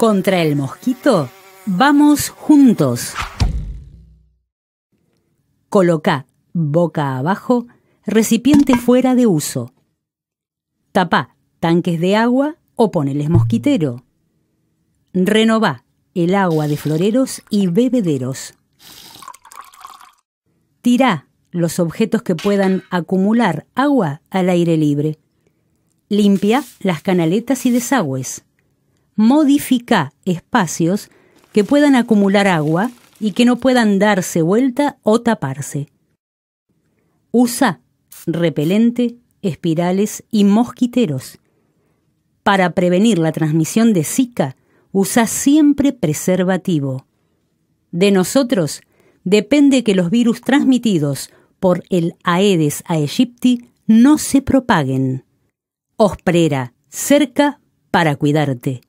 Contra el mosquito, vamos juntos. Coloca, boca abajo, recipiente fuera de uso. Tapa tanques de agua o poneles mosquitero. Renová el agua de floreros y bebederos. Tira los objetos que puedan acumular agua al aire libre. Limpia las canaletas y desagües modifica espacios que puedan acumular agua y que no puedan darse vuelta o taparse. Usa repelente, espirales y mosquiteros. Para prevenir la transmisión de Zika, usa siempre preservativo. De nosotros depende que los virus transmitidos por el Aedes aegypti no se propaguen. Osprera, cerca para cuidarte.